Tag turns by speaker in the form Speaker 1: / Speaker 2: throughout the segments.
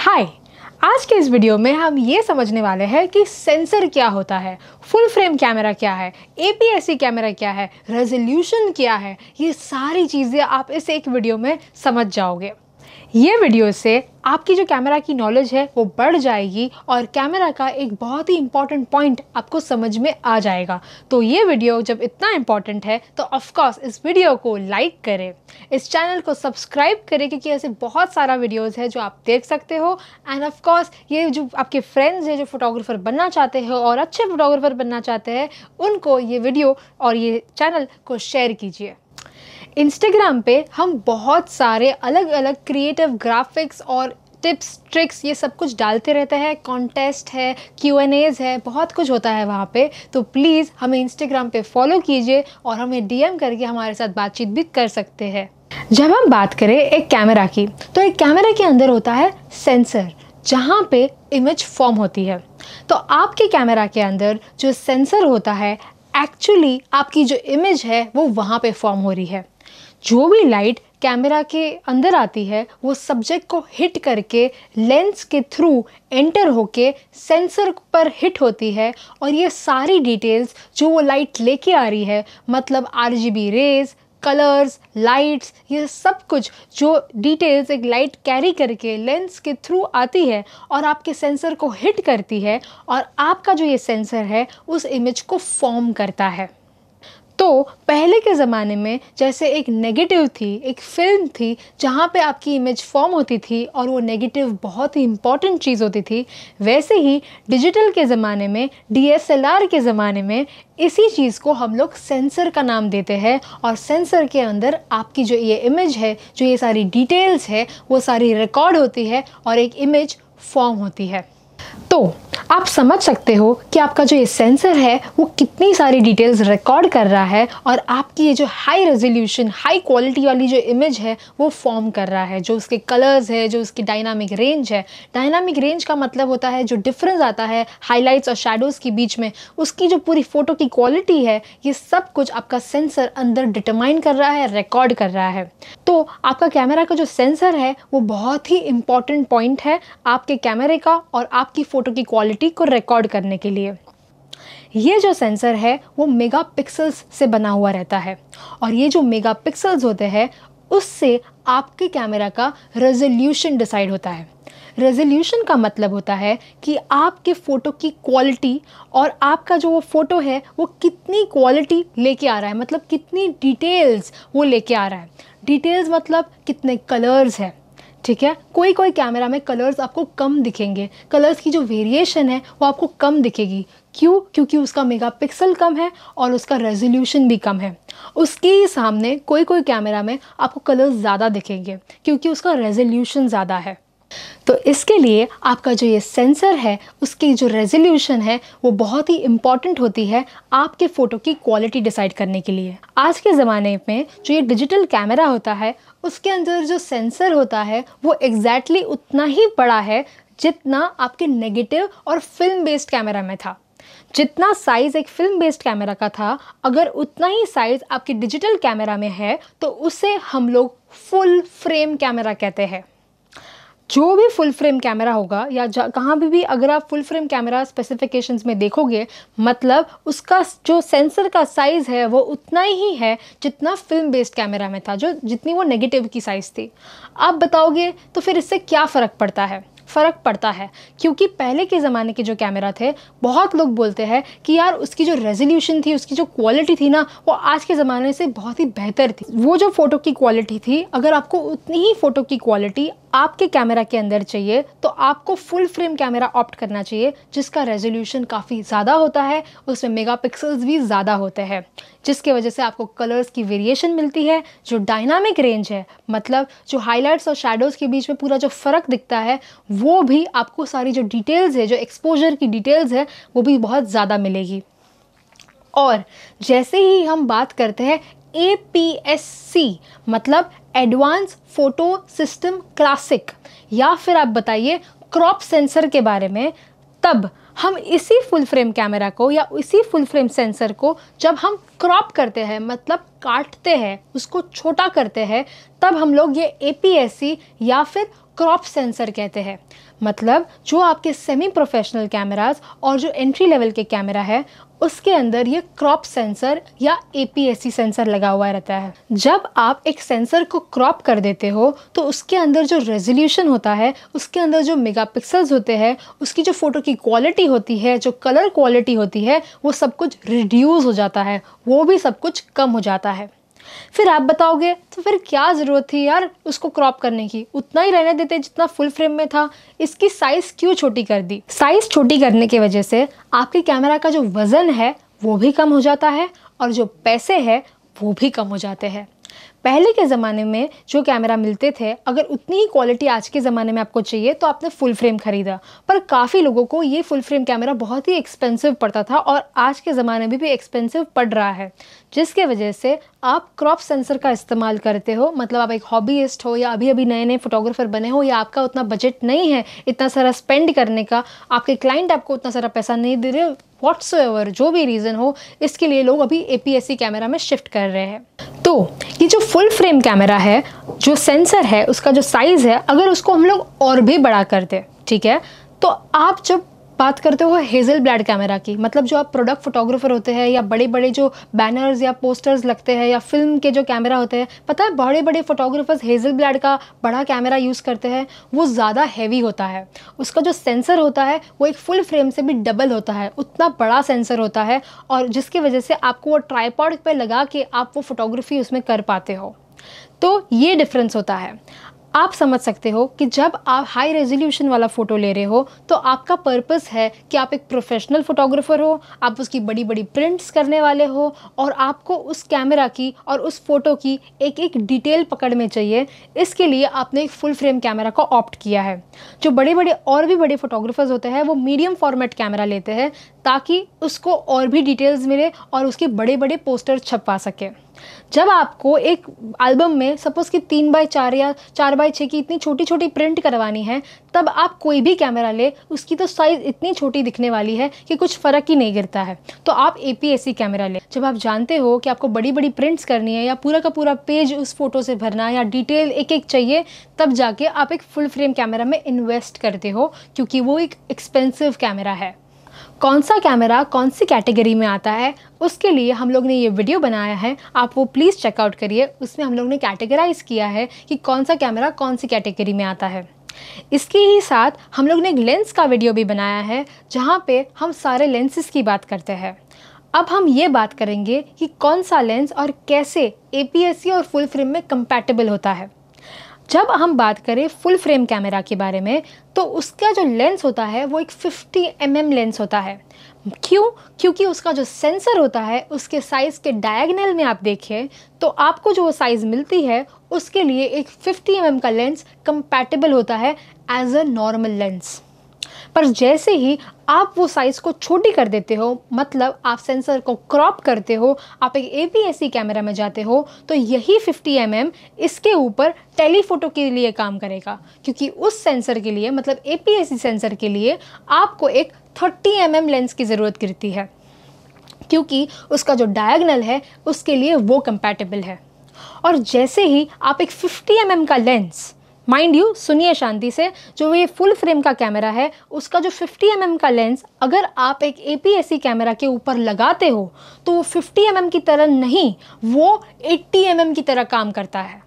Speaker 1: हाय आज के इस वीडियो में हम ये समझने वाले हैं कि सेंसर क्या होता है फुल फ्रेम कैमरा क्या है ए कैमरा क्या है रेजोल्यूशन क्या है ये सारी चीज़ें आप इस एक वीडियो में समझ जाओगे ये वीडियो से आपकी जो कैमरा की नॉलेज है वो बढ़ जाएगी और कैमरा का एक बहुत ही इंपॉर्टेंट पॉइंट आपको समझ में आ जाएगा तो ये वीडियो जब इतना इम्पॉर्टेंट है तो ऑफकोर्स इस वीडियो को लाइक करें इस चैनल को सब्सक्राइब करें क्योंकि ऐसे बहुत सारा वीडियोस है जो आप देख सकते हो एंड ऑफकोर्स ये जो आपके फ्रेंड्स हैं जो फोटोग्राफर बनना चाहते हो और अच्छे फोटोग्राफर बनना चाहते हैं उनको ये वीडियो और ये चैनल को शेयर कीजिए इंस्टाग्राम पे हम बहुत सारे अलग अलग क्रिएटिव ग्राफिक्स और टिप्स ट्रिक्स ये सब कुछ डालते रहते हैं कॉन्टेस्ट है क्यू एन एज है बहुत कुछ होता है वहाँ पे तो प्लीज़ हमें इंस्टाग्राम पे फॉलो कीजिए और हमें डीएम करके हमारे साथ बातचीत भी कर सकते हैं जब हम बात करें एक कैमरा की तो एक कैमरा के अंदर होता है सेंसर जहाँ पे इमेज फॉर्म होती है तो आपके कैमरा के अंदर जो सेंसर होता है एक्चुअली आपकी जो इमेज है वो वहाँ पे फॉर्म हो रही है जो भी लाइट कैमरा के अंदर आती है वो सब्जेक्ट को हिट करके लेंस के थ्रू एंटर होके सेंसर पर हिट होती है और ये सारी डिटेल्स जो वो लाइट लेके आ रही है मतलब R G B rays colours lights ये सब कुछ जो डिटेल्स एक लाइट कैरी करके लेंस के थ्रू आती है और आपके सेंसर को हिट करती है और आपका जो ये सेंसर है उस इमेज को फॉर्म करता है तो पहले के ज़माने में जैसे एक नेगेटिव थी एक फ़िल्म थी जहाँ पे आपकी इमेज फॉर्म होती थी और वो नेगेटिव बहुत ही इम्पॉर्टेंट चीज़ होती थी वैसे ही डिजिटल के ज़माने में डीएसएलआर के ज़माने में इसी चीज़ को हम लोग सेंसर का नाम देते हैं और सेंसर के अंदर आपकी जो ये इमेज है जो ये सारी डिटेल्स है वो सारी रिकॉर्ड होती है और एक इमेज फॉर्म होती है तो आप समझ सकते हो कि आपका जो ये सेंसर है वो कितनी सारी डिटेल्स रिकॉर्ड कर रहा है और आपकी ये जो हाई रेजोल्यूशन हाई क्वालिटी वाली जो इमेज है वो फॉर्म कर रहा है जो उसके कलर्स है जो उसकी डायनामिक रेंज है डायनामिक रेंज का मतलब होता है जो डिफरेंस आता है हाईलाइट्स और शेडोज़ के बीच में उसकी जो पूरी फ़ोटो की क्वालिटी है ये सब कुछ आपका सेंसर अंदर डिटरमाइन कर रहा है रिकॉर्ड कर रहा है तो आपका कैमरा का जो सेंसर है वो बहुत ही इंपॉर्टेंट पॉइंट है आपके कैमरे का और आप आपकी फ़ोटो की क्वालिटी को रिकॉर्ड करने के लिए ये जो सेंसर है वो मेगा पिक्सल्स से बना हुआ रहता है और ये जो मेगा पिक्सल्स होते हैं उससे आपके कैमरा का रेजोल्यूशन डिसाइड होता है रेजोल्यूशन का मतलब होता है कि आपके फ़ोटो की क्वालिटी और आपका जो वो फ़ोटो है वो कितनी क्वालिटी लेके आ रहा है मतलब कितनी डिटेल्स वो लेके आ रहा है डिटेल्स मतलब कितने कलर्स हैं ठीक है कोई कोई कैमरा में कलर्स आपको कम दिखेंगे कलर्स की जो वेरिएशन है वो आपको कम दिखेगी क्यों क्योंकि उसका मेगापिक्सल कम है और उसका रेजोल्यूशन भी कम है उसके सामने कोई कोई कैमरा में आपको कलर्स ज़्यादा दिखेंगे क्योंकि उसका रेजोल्यूशन ज़्यादा है तो इसके लिए आपका जो ये सेंसर है उसकी जो रेजोल्यूशन है वो बहुत ही इम्पॉर्टेंट होती है आपके फ़ोटो की क्वालिटी डिसाइड करने के लिए आज के ज़माने में जो ये डिजिटल कैमरा होता है उसके अंदर जो सेंसर होता है वो एग्जैक्टली exactly उतना ही बड़ा है जितना आपके नेगेटिव और फिल्म बेस्ड कैमरा में था जितना साइज़ एक फिल्म बेस्ड कैमरा का था अगर उतना ही साइज़ आपके डिजिटल कैमरा में है तो उसे हम लोग फुल फ्रेम कैमरा कहते हैं जो भी फुल फ्रेम कैमरा होगा या कहाँ भी भी अगर आप फुल फ्रेम कैमरा स्पेसिफिकेशंस में देखोगे मतलब उसका जो सेंसर का साइज़ है वो उतना ही है जितना फिल्म बेस्ड कैमरा में था जो जितनी वो नेगेटिव की साइज़ थी आप बताओगे तो फिर इससे क्या फ़र्क पड़ता है फ़र्क पड़ता है क्योंकि पहले के ज़माने के जो कैमरा थे बहुत लोग बोलते हैं कि यार उसकी जो रेजोल्यूशन थी उसकी जो क्वालिटी थी ना वो आज के ज़माने से बहुत ही बेहतर थी वो जो फ़ोटो की क्वालिटी थी अगर आपको उतनी ही फ़ोटो की क्वालिटी आपके कैमरा के अंदर चाहिए तो आपको फुल फ्रेम कैमरा ऑप्ट करना चाहिए जिसका रेजोल्यूशन काफ़ी ज़्यादा होता है उसमें मेगापिक्सल्स भी ज़्यादा होते हैं जिसके वजह से आपको कलर्स की वेरिएशन मिलती है जो डायनामिक रेंज है मतलब जो हाईलाइट्स और शेडोज़ के बीच में पूरा जो फ़र्क दिखता है वो भी आपको सारी जो डिटेल्स है जो एक्सपोजर की डिटेल्स है वो भी बहुत ज़्यादा मिलेगी और जैसे ही हम बात करते हैं ए पी एस सी मतलब एडवांस फोटो सिस्टम क्लासिक या फिर आप बताइए क्रॉप सेंसर के बारे में तब हम इसी फुल फ्रेम कैमरा को या इसी फुल फ्रेम सेंसर को जब हम क्रॉप करते हैं मतलब काटते हैं उसको छोटा करते हैं तब हम लोग ये ए पी एस सी या फिर क्रॉप सेंसर कहते हैं मतलब जो आपके सेमी प्रोफेशनल कैमराज और जो एंट्री लेवल के कैमरा है उसके अंदर ये क्रॉप सेंसर या ए सेंसर लगा हुआ रहता है जब आप एक सेंसर को क्रॉप कर देते हो तो उसके अंदर जो रेजोल्यूशन होता है उसके अंदर जो मेगापिक्सल्स होते हैं उसकी जो फ़ोटो की क्वालिटी होती है जो कलर क्वालिटी होती है वो सब कुछ रिड्यूस हो जाता है वो भी सब कुछ कम हो जाता है फिर आप बताओगे तो फिर क्या ज़रूरत थी यार उसको क्रॉप करने की उतना ही रहने देते जितना फुल फ्रेम में था इसकी साइज़ क्यों छोटी कर दी साइज़ छोटी करने की वजह से आपके कैमरा का जो वज़न है वो भी कम हो जाता है और जो पैसे है वो भी कम हो जाते हैं पहले के ज़माने में जो कैमरा मिलते थे अगर उतनी ही क्वालिटी आज के ज़माने में आपको चाहिए तो आपने फुल फ्रेम ख़रीदा पर काफ़ी लोगों को ये फुल फ्रेम कैमरा बहुत ही एक्सपेंसिव पड़ता था और आज के ज़माने में भी, एक्सपेंसिव पड़ रहा है जिसके वजह से आप क्रॉप सेंसर का इस्तेमाल करते हो मतलब आप एक हॉबीस्ट हो या अभी अभी नए नए फोटोग्राफर बने हो या आपका उतना बजट नहीं है इतना सारा स्पेंड करने का आपके क्लाइंट आपको उतना सारा पैसा नहीं दे रहे वॉट्स जो भी रीज़न हो इसके लिए लोग अभी ए कैमरा में शिफ्ट कर रहे हैं तो ये जो फुल फ्रेम कैमरा है जो सेंसर है उसका जो साइज़ है अगर उसको हम लोग और भी बड़ा कर दें ठीक है तो आप जब बात करते हो हेजल ब्लैड कैमरा की मतलब जो आप प्रोडक्ट फोटोग्राफर होते हैं या बड़े बड़े जो बैनर्स या पोस्टर्स लगते हैं या फिल्म के जो कैमरा होते हैं पता है बड़े बड़े फोटोग्राफर्स हेजल ब्लैड का बड़ा कैमरा यूज़ करते हैं वो ज़्यादा हैवी होता है उसका जो सेंसर होता है वो एक फुल फ्रेम से भी डबल होता है उतना बड़ा सेंसर होता है और जिसकी वजह से आपको वो ट्राईपॉड पर लगा के आप वो फोटोग्राफी उसमें कर पाते हो तो ये डिफरेंस होता है आप समझ सकते हो कि जब आप हाई रेजोल्यूशन वाला फ़ोटो ले रहे हो तो आपका पर्पस है कि आप एक प्रोफेशनल फोटोग्राफर हो आप उसकी बड़ी बड़ी प्रिंट्स करने वाले हो और आपको उस कैमरा की और उस फ़ोटो की एक एक डिटेल पकड़ में चाहिए इसके लिए आपने एक फुल फ्रेम कैमरा को ऑप्ट किया है जो बड़े बड़े और भी बड़े फोटोग्राफर्स होते हैं वो मीडियम फॉर्मेट कैमरा लेते हैं ताकि उसको और भी डिटेल्स मिले और उसके बड़े बड़े पोस्टर छपवा सकें जब आपको एक एल्बम में सपोज़ कि तीन बाय चार या चार बाय छः की इतनी छोटी छोटी प्रिंट करवानी है तब आप कोई भी कैमरा ले उसकी तो साइज़ इतनी छोटी दिखने वाली है कि कुछ फ़र्क ही नहीं गिरता है तो आप ए कैमरा लें जब आप जानते हो कि आपको बड़ी बड़ी प्रिंट्स करनी है या पूरा का पूरा पेज उस फ़ोटो से भरना या डिटेल एक एक चाहिए तब जाके आप एक फुल फ्रेम कैमरा में इन्वेस्ट करते हो क्योंकि वो एक एक्सपेंसिव कैमरा है कौन सा कैमरा कौन सी कैटेगरी में आता है उसके लिए हम लोग ने ये वीडियो बनाया है आप वो प्लीज़ चेकआउट करिए उसमें हम लोग ने कैटेगराइज़ किया है कि कौन सा कैमरा कौन सी कैटेगरी में आता है इसके ही साथ हम लोग ने एक लेंस का वीडियो भी बनाया है जहाँ पे हम सारे लेंसेज की बात करते हैं अब हम ये बात करेंगे कि कौन सा लेंस और कैसे ए और फुल फ्रेम में कंपैटिबल होता है जब हम बात करें फुल फ्रेम कैमरा के बारे में तो उसका जो लेंस होता है वो एक 50 एम mm लेंस होता है क्यों क्योंकि उसका जो सेंसर होता है उसके साइज़ के डायगनल में आप देखें तो आपको जो साइज़ मिलती है उसके लिए एक 50 एम mm का लेंस कंपैटिबल होता है एज अ नॉर्मल लेंस पर जैसे ही आप वो साइज़ को छोटी कर देते हो मतलब आप सेंसर को क्रॉप करते हो आप एक ए कैमरा में जाते हो तो यही 50 एम mm इसके ऊपर टेलीफोटो के लिए काम करेगा क्योंकि उस सेंसर के लिए मतलब ए सेंसर के लिए आपको एक 30 एम mm लेंस की ज़रूरत गिरती है क्योंकि उसका जो डायगनल है उसके लिए वो कंपैटिबल है और जैसे ही आप एक 50 एम mm का लेंस माइंड यू सुनिए शांति से जो ये फुल फ्रेम का कैमरा है उसका जो 50 एम mm का लेंस अगर आप एक ए कैमरा के ऊपर लगाते हो तो वो 50 एम mm की तरह नहीं वो 80 एम mm की तरह काम करता है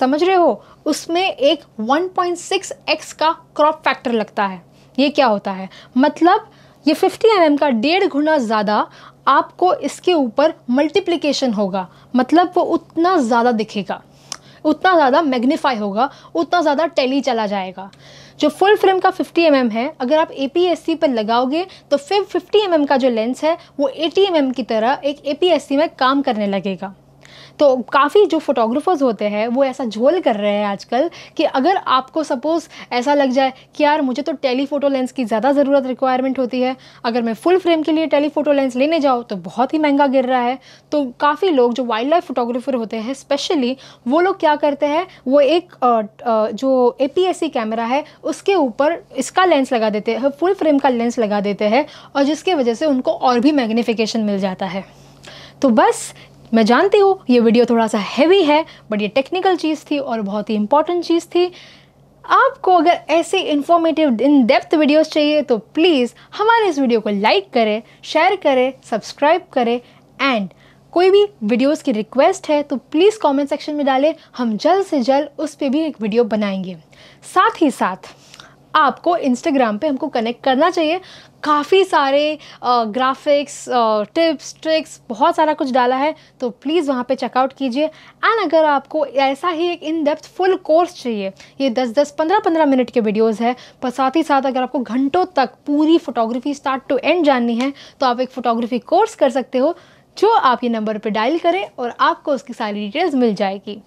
Speaker 1: समझ रहे हो उसमें एक 1.6x का क्रॉप फैक्टर लगता है ये क्या होता है मतलब ये 50 एम mm का डेढ़ गुना ज़्यादा आपको इसके ऊपर मल्टीप्लीकेशन होगा मतलब वो उतना ज़्यादा दिखेगा उतना ज़्यादा मैग्नीफाई होगा उतना ज़्यादा टेली चला जाएगा जो फुल फ्रेम का 50 एम mm है अगर आप ए पर लगाओगे तो फिर 50 एम mm का जो लेंस है वो 80 एम mm की तरह एक ए में काम करने लगेगा तो काफ़ी जो फोटोग्राफर्स होते हैं वो ऐसा झोल कर रहे हैं आजकल कि अगर आपको सपोज़ ऐसा लग जाए कि यार मुझे तो टेलीफोटो लेंस की ज़्यादा ज़रूरत रिक्वायरमेंट होती है अगर मैं फुल फ्रेम के लिए टेलीफोटो लेंस लेने जाऊँ तो बहुत ही महंगा गिर रहा है तो काफ़ी लोग जो वाइल्ड लाइफ फोटोग्राफर होते हैं स्पेशली वो लोग क्या करते हैं वो एक जो ए कैमरा है उसके ऊपर इसका लेंस लगा देते हैं फुल फ्रेम का लेंस लगा देते हैं और जिसकी वजह से उनको और भी मैग्नीफिकेशन मिल जाता है तो बस मैं जानती हूँ ये वीडियो थोड़ा सा हैवी है बट ये टेक्निकल चीज़ थी और बहुत ही इंपॉर्टेंट चीज़ थी आपको अगर ऐसी इन्फॉर्मेटिव इन डेप्थ वीडियोस चाहिए तो प्लीज़ हमारे इस वीडियो को लाइक करें शेयर करें सब्सक्राइब करें एंड कोई भी वीडियोस की रिक्वेस्ट है तो प्लीज़ कमेंट सेक्शन में डालें हम जल्द से जल्द उस पर भी एक वीडियो बनाएंगे साथ ही साथ आपको इंस्टाग्राम पे हमको कनेक्ट करना चाहिए काफ़ी सारे ग्राफिक्स टिप्स ट्रिक्स बहुत सारा कुछ डाला है तो प्लीज़ वहाँ पे चेकआउट कीजिए एंड अगर आपको ऐसा ही एक इन डेप्थ फुल कोर्स चाहिए ये 10-10, 15-15 मिनट के वीडियोस है पर साथ ही साथ अगर आपको घंटों तक पूरी फोटोग्राफी स्टार्ट टू एंड जाननी है तो आप एक फ़ोटोग्राफी कोर्स कर सकते हो जो आप ये नंबर पर डायल करें और आपको उसकी सारी डिटेल्स मिल जाएगी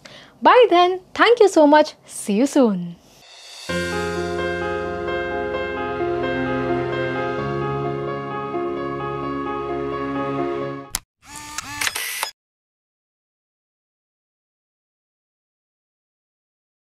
Speaker 1: bye then thank you so much see you soon